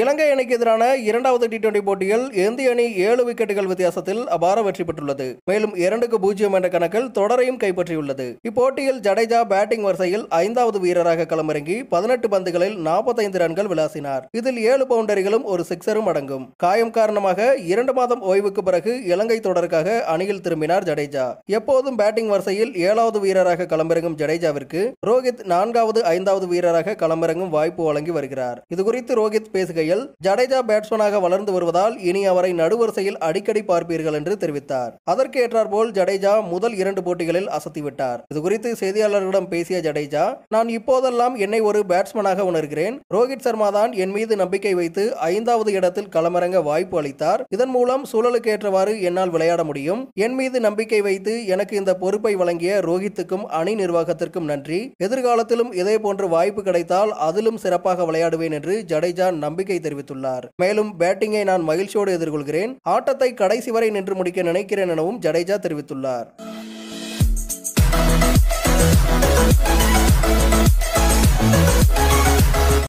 இலங்கை அணிக்கு எதிரான இரண்டாவது டி டுவெண்டி போட்டியில் இந்திய அணி ஏழு விக்கெட்டுகள் வித்தியாசத்தில் அபார வெற்றி பெற்றுள்ளது மேலும் இரண்டுக்கு பூஜ்ஜியம் என்ற கணக்கில் தொடரையும் கைப்பற்றியுள்ளது இப்போட்டியில் ஜடேஜா பேட்டிங் வரிசையில் ஐந்தாவது வீரராக களமிறங்கி பதினெட்டு பந்துகளில் நாற்பத்தைந்து ரன்கள் விளாசினார் இதில் ஏழு பவுண்டரிகளும் ஒரு சிக்ஸரும் அடங்கும் காயம் காரணமாக இரண்டு மாதம் ஓய்வுக்கு பிறகு இலங்கை தொடருக்காக அணியில் திரும்பினார் ஜடேஜா எப்போதும் பேட்டிங் வரிசையில் ஏழாவது வீரராக களமிறங்கும் ஜடேஜாவிற்கு ரோஹித் நான்காவது ஐந்தாவது வீரராக களமிறங்கும் வாய்ப்பு வழங்கி வருகிறார் இதுகுறித்து ரோஹித் பேசுகிறார் நிலையில் ஜடேஜா பேட்ஸ்மேனாக வளர்ந்து வருவதால் இனி அவரை நடுவரிசையில் அடிக்கடி பார்ப்பீர்கள் என்று தெரிவித்தார் அதற்கு போல் ஜடேஜா முதல் இரண்டு போட்டிகளில் அசத்திவிட்டார் இதுகுறித்து செய்தியாளர்களிடம் பேசிய ஜடேஜா நான் இப்போதெல்லாம் என்னை ஒரு பேட்ஸ்மேனாக உணர்கிறேன் ரோஹித் சர்மா தான் என் மீது நம்பிக்கை வைத்து ஐந்தாவது இடத்தில் களமிறங்க வாய்ப்பு அளித்தார் இதன் மூலம் சூழலுக்கு ஏற்றவாறு என்னால் விளையாட முடியும் என் மீது நம்பிக்கை வைத்து எனக்கு இந்த பொறுப்பை வழங்கிய ரோஹித்துக்கும் அணி நிர்வாகத்திற்கும் நன்றி எதிர்காலத்திலும் இதே போன்ற வாய்ப்பு கிடைத்தால் அதிலும் சிறப்பாக விளையாடுவேன் என்று ஜடேஜா நம்பிக்கை நம்பிக்கை தெரிவித்துள்ளார் மேலும் பேட்டிங்கை நான் மகிழ்ச்சியோடு எதிர்கொள்கிறேன் ஆட்டத்தை கடைசி வரை நின்று முடிக்க நினைக்கிறேன் எனவும் ஜடேஜா தெரிவித்துள்ளார்